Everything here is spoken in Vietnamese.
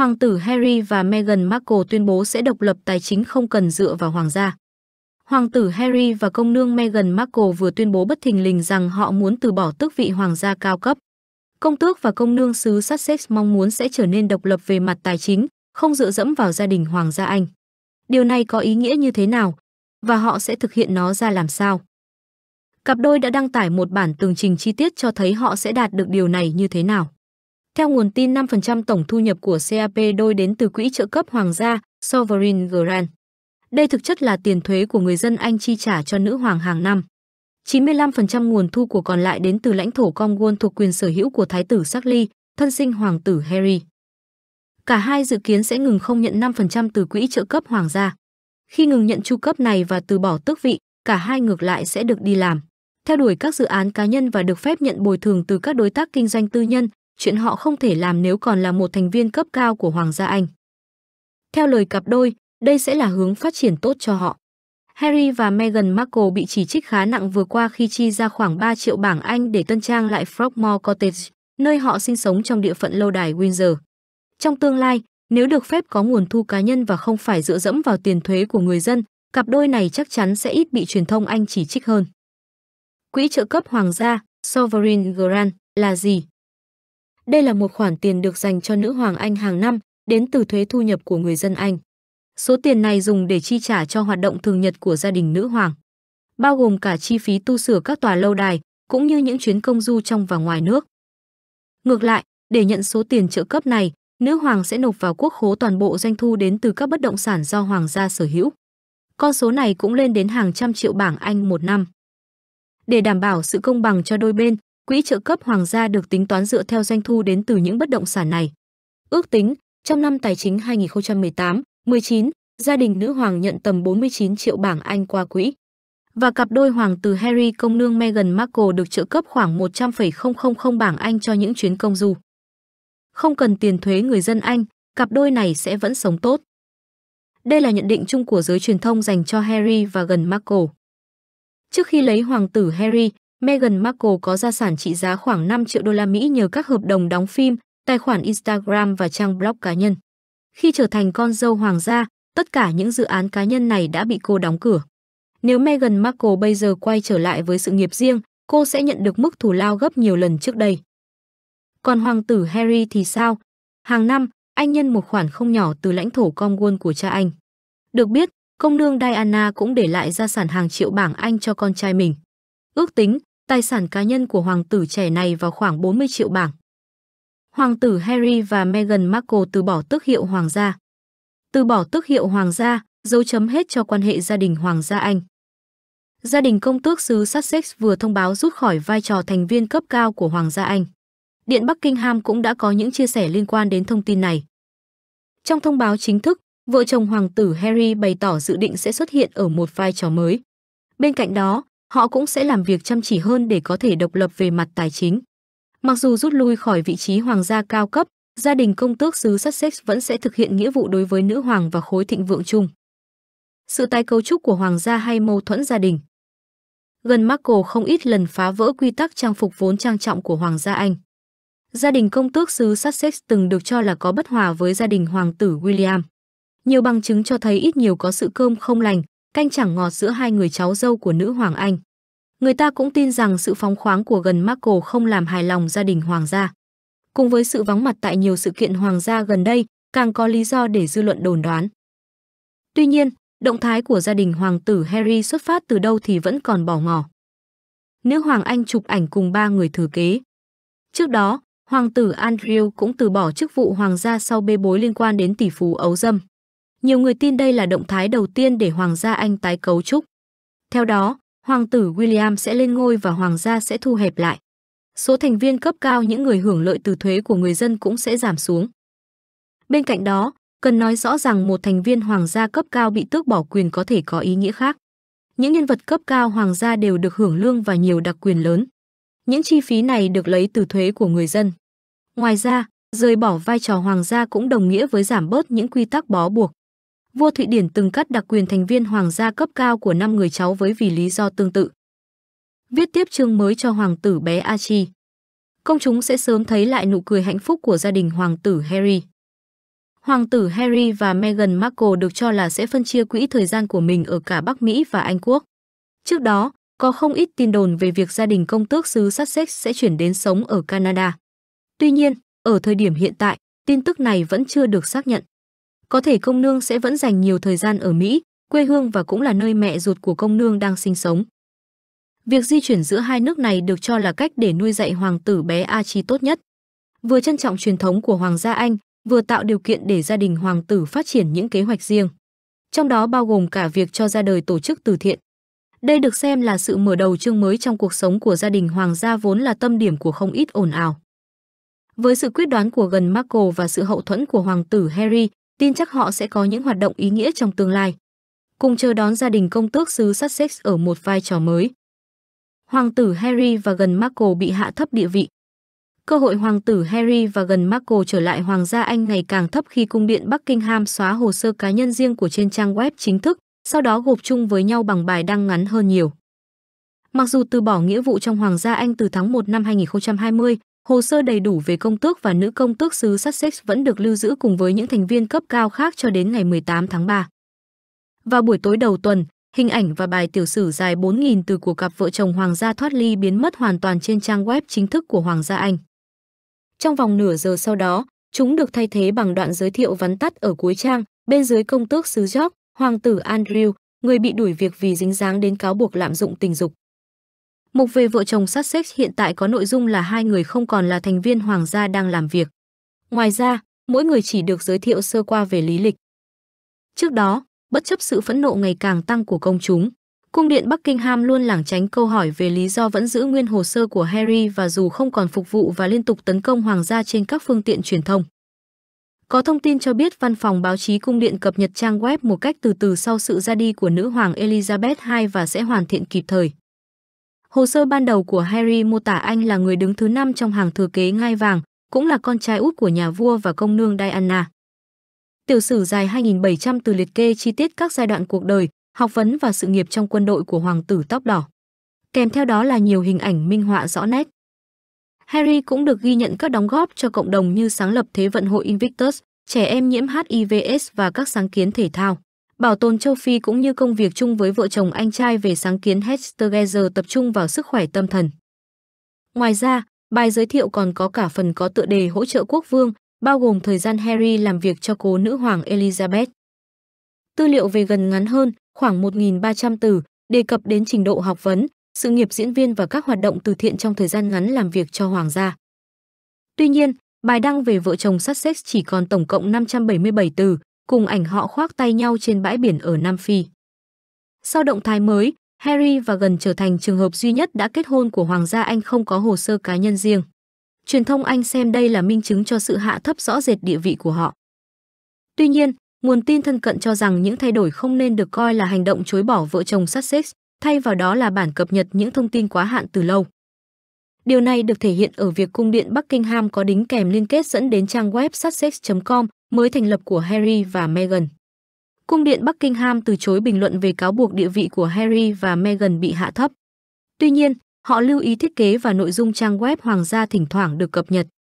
Hoàng tử Harry và Meghan Markle tuyên bố sẽ độc lập tài chính không cần dựa vào hoàng gia. Hoàng tử Harry và công nương Meghan Markle vừa tuyên bố bất thình lình rằng họ muốn từ bỏ tước vị hoàng gia cao cấp. Công tước và công nương xứ Sussex mong muốn sẽ trở nên độc lập về mặt tài chính, không dựa dẫm vào gia đình hoàng gia Anh. Điều này có ý nghĩa như thế nào? Và họ sẽ thực hiện nó ra làm sao? Cặp đôi đã đăng tải một bản tường trình chi tiết cho thấy họ sẽ đạt được điều này như thế nào. Theo nguồn tin 5% tổng thu nhập của CAP đôi đến từ quỹ trợ cấp hoàng gia Sovereign Grant. Đây thực chất là tiền thuế của người dân Anh chi trả cho nữ hoàng hàng năm. 95% nguồn thu của còn lại đến từ lãnh thổ Commonwealth thuộc quyền sở hữu của Thái tử Charles, thân sinh hoàng tử Harry. Cả hai dự kiến sẽ ngừng không nhận 5% từ quỹ trợ cấp hoàng gia. Khi ngừng nhận chu cấp này và từ bỏ tước vị, cả hai ngược lại sẽ được đi làm, theo đuổi các dự án cá nhân và được phép nhận bồi thường từ các đối tác kinh doanh tư nhân, chuyện họ không thể làm nếu còn là một thành viên cấp cao của Hoàng gia Anh. Theo lời cặp đôi, đây sẽ là hướng phát triển tốt cho họ. Harry và Meghan Markle bị chỉ trích khá nặng vừa qua khi chi ra khoảng 3 triệu bảng Anh để tân trang lại Frogmore Cottage, nơi họ sinh sống trong địa phận lâu đài Windsor. Trong tương lai, nếu được phép có nguồn thu cá nhân và không phải dựa dẫm vào tiền thuế của người dân, cặp đôi này chắc chắn sẽ ít bị truyền thông Anh chỉ trích hơn. Quỹ trợ cấp hoàng gia, Sovereign Grant, là gì? Đây là một khoản tiền được dành cho nữ hoàng Anh hàng năm, đến từ thuế thu nhập của người dân Anh. Số tiền này dùng để chi trả cho hoạt động thường nhật của gia đình nữ hoàng, bao gồm cả chi phí tu sửa các tòa lâu đài, cũng như những chuyến công du trong và ngoài nước. Ngược lại, để nhận số tiền trợ cấp này, nữ hoàng sẽ nộp vào quốc khố toàn bộ doanh thu đến từ các bất động sản do hoàng gia sở hữu. Con số này cũng lên đến hàng trăm triệu bảng Anh một năm. Để đảm bảo sự công bằng cho đôi bên, Quỹ trợ cấp hoàng gia được tính toán dựa theo doanh thu đến từ những bất động sản này. Ước tính, trong năm tài chính 2018, 19, gia đình nữ hoàng nhận tầm 49 triệu bảng Anh qua quỹ. Và cặp đôi hoàng tử Harry công nương Meghan Markle được trợ cấp khoảng 100,000 bảng Anh cho những chuyến công du. Không cần tiền thuế người dân Anh, cặp đôi này sẽ vẫn sống tốt. Đây là nhận định chung của giới truyền thông dành cho Harry và gần Markle. Trước khi lấy hoàng tử Harry, Meghan Markle có gia sản trị giá khoảng 5 triệu đô la Mỹ nhờ các hợp đồng đóng phim, tài khoản Instagram và trang blog cá nhân. Khi trở thành con dâu hoàng gia, tất cả những dự án cá nhân này đã bị cô đóng cửa. Nếu Meghan Markle bây giờ quay trở lại với sự nghiệp riêng, cô sẽ nhận được mức thù lao gấp nhiều lần trước đây. Còn hoàng tử Harry thì sao? Hàng năm, anh nhân một khoản không nhỏ từ lãnh thổ Commonwealth của cha anh. Được biết, công nương Diana cũng để lại gia sản hàng triệu bảng Anh cho con trai mình. Ước tính, tài sản cá nhân của hoàng tử trẻ này vào khoảng 40 triệu bảng. Hoàng tử Harry và Meghan Markle từ bỏ tước hiệu hoàng gia. Từ bỏ tước hiệu hoàng gia, dấu chấm hết cho quan hệ gia đình hoàng gia Anh. Gia đình công tước xứ Sussex vừa thông báo rút khỏi vai trò thành viên cấp cao của hoàng gia Anh. Điện Buckingham cũng đã có những chia sẻ liên quan đến thông tin này. Trong thông báo chính thức, vợ chồng hoàng tử Harry bày tỏ dự định sẽ xuất hiện ở một vai trò mới. Bên cạnh đó, họ cũng sẽ làm việc chăm chỉ hơn để có thể độc lập về mặt tài chính. Mặc dù rút lui khỏi vị trí hoàng gia cao cấp, gia đình công tước xứ Sussex vẫn sẽ thực hiện nghĩa vụ đối với nữ hoàng và khối thịnh vượng chung. Sự tái cấu trúc của hoàng gia hay mâu thuẫn gia đình Gần Marco không ít lần phá vỡ quy tắc trang phục vốn trang trọng của hoàng gia Anh. Gia đình công tước xứ Sussex từng được cho là có bất hòa với gia đình hoàng tử William. Nhiều bằng chứng cho thấy ít nhiều có sự cơm không lành, canh chẳng ngọt giữa hai người cháu dâu của nữ hoàng Anh. Người ta cũng tin rằng sự phóng khoáng của gần Marco không làm hài lòng gia đình hoàng gia. Cùng với sự vắng mặt tại nhiều sự kiện hoàng gia gần đây, càng có lý do để dư luận đồn đoán. Tuy nhiên, động thái của gia đình hoàng tử Harry xuất phát từ đâu thì vẫn còn bỏ ngỏ. Nữ hoàng Anh chụp ảnh cùng ba người thừa kế. Trước đó, hoàng tử Andrew cũng từ bỏ chức vụ hoàng gia sau bê bối liên quan đến tỷ phú ấu dâm. Nhiều người tin đây là động thái đầu tiên để Hoàng gia Anh tái cấu trúc. Theo đó, Hoàng tử William sẽ lên ngôi và Hoàng gia sẽ thu hẹp lại. Số thành viên cấp cao những người hưởng lợi từ thuế của người dân cũng sẽ giảm xuống. Bên cạnh đó, cần nói rõ rằng một thành viên Hoàng gia cấp cao bị tước bỏ quyền có thể có ý nghĩa khác. Những nhân vật cấp cao Hoàng gia đều được hưởng lương và nhiều đặc quyền lớn. Những chi phí này được lấy từ thuế của người dân. Ngoài ra, rời bỏ vai trò hoàng gia cũng đồng nghĩa với giảm bớt những quy tắc bó buộc vua Thụy Điển từng cắt đặc quyền thành viên hoàng gia cấp cao của năm người cháu với vì lý do tương tự. Viết tiếp chương mới cho hoàng tử bé Archie. Công chúng sẽ sớm thấy lại nụ cười hạnh phúc của gia đình hoàng tử Harry. Hoàng tử Harry và Meghan Markle được cho là sẽ phân chia quỹ thời gian của mình ở cả Bắc Mỹ và Anh Quốc. Trước đó, có không ít tin đồn về việc gia đình công tước xứ Sussex sẽ chuyển đến sống ở Canada. Tuy nhiên, ở thời điểm hiện tại, tin tức này vẫn chưa được xác nhận. Có thể công nương sẽ vẫn dành nhiều thời gian ở Mỹ, quê hương và cũng là nơi mẹ ruột của công nương đang sinh sống. Việc di chuyển giữa hai nước này được cho là cách để nuôi dạy hoàng tử bé Archie tốt nhất. Vừa trân trọng truyền thống của hoàng gia Anh, vừa tạo điều kiện để gia đình hoàng tử phát triển những kế hoạch riêng. Trong đó bao gồm cả việc cho ra đời tổ chức từ thiện. Đây được xem là sự mở đầu chương mới trong cuộc sống của gia đình hoàng gia vốn là tâm điểm của không ít ồn ào. Với sự quyết đoán của gần Marco và sự hậu thuẫn của hoàng tử Harry, tin chắc họ sẽ có những hoạt động ý nghĩa trong tương lai. Cùng chờ đón gia đình công tước xứ Sussex ở một vai trò mới. Hoàng tử Harry và gần Marco bị hạ thấp địa vị. Cơ hội hoàng tử Harry và gần Marco trở lại hoàng gia Anh ngày càng thấp khi cung điện Buckingham xóa hồ sơ cá nhân riêng của trên trang web chính thức, sau đó gộp chung với nhau bằng bài đăng ngắn hơn nhiều. Mặc dù từ bỏ nghĩa vụ trong Hoàng gia Anh từ tháng 1 năm 2020, Hồ sơ đầy đủ về công tước và nữ công tước xứ Sussex vẫn được lưu giữ cùng với những thành viên cấp cao khác cho đến ngày 18 tháng 3. Vào buổi tối đầu tuần, hình ảnh và bài tiểu sử dài 4.000 từ của cặp vợ chồng Hoàng gia thoát ly biến mất hoàn toàn trên trang web chính thức của Hoàng gia Anh. Trong vòng nửa giờ sau đó, chúng được thay thế bằng đoạn giới thiệu vắn tắt ở cuối trang, bên dưới công tước xứ York, Hoàng tử Andrew, người bị đuổi việc vì dính dáng đến cáo buộc lạm dụng tình dục. Mục về vợ chồng Sussex hiện tại có nội dung là hai người không còn là thành viên hoàng gia đang làm việc. Ngoài ra, mỗi người chỉ được giới thiệu sơ qua về lý lịch. Trước đó, bất chấp sự phẫn nộ ngày càng tăng của công chúng, cung điện Buckingham luôn lảng tránh câu hỏi về lý do vẫn giữ nguyên hồ sơ của Harry và dù không còn phục vụ và liên tục tấn công hoàng gia trên các phương tiện truyền thông. Có thông tin cho biết văn phòng báo chí cung điện cập nhật trang web một cách từ từ sau sự ra đi của nữ hoàng Elizabeth II và sẽ hoàn thiện kịp thời. Hồ sơ ban đầu của Harry mô tả anh là người đứng thứ năm trong hàng thừa kế ngai vàng, cũng là con trai út của nhà vua và công nương Diana. Tiểu sử dài 2700 từ liệt kê chi tiết các giai đoạn cuộc đời, học vấn và sự nghiệp trong quân đội của hoàng tử tóc đỏ. Kèm theo đó là nhiều hình ảnh minh họa rõ nét. Harry cũng được ghi nhận các đóng góp cho cộng đồng như sáng lập Thế vận hội Invictus, trẻ em nhiễm HIVS và các sáng kiến thể thao. Bảo tồn châu Phi cũng như công việc chung với vợ chồng anh trai về sáng kiến Hedge Together tập trung vào sức khỏe tâm thần. Ngoài ra, bài giới thiệu còn có cả phần có tựa đề hỗ trợ quốc vương, bao gồm thời gian Harry làm việc cho cố nữ hoàng Elizabeth. Tư liệu về gần ngắn hơn, khoảng 1.300 từ, đề cập đến trình độ học vấn, sự nghiệp diễn viên và các hoạt động từ thiện trong thời gian ngắn làm việc cho hoàng gia. Tuy nhiên, bài đăng về vợ chồng Sussex chỉ còn tổng cộng 577 từ, cùng ảnh họ khoác tay nhau trên bãi biển ở Nam Phi. Sau động thái mới, Harry và gần trở thành trường hợp duy nhất đã kết hôn của Hoàng gia Anh không có hồ sơ cá nhân riêng. Truyền thông Anh xem đây là minh chứng cho sự hạ thấp rõ rệt địa vị của họ. Tuy nhiên, nguồn tin thân cận cho rằng những thay đổi không nên được coi là hành động chối bỏ vợ chồng Sussex, thay vào đó là bản cập nhật những thông tin quá hạn từ lâu. Điều này được thể hiện ở việc cung điện Buckingham có đính kèm liên kết dẫn đến trang web sussex.com, mới thành lập của Harry và Meghan. Cung điện Buckingham từ chối bình luận về cáo buộc địa vị của Harry và Meghan bị hạ thấp. Tuy nhiên, họ lưu ý thiết kế và nội dung trang web hoàng gia thỉnh thoảng được cập nhật.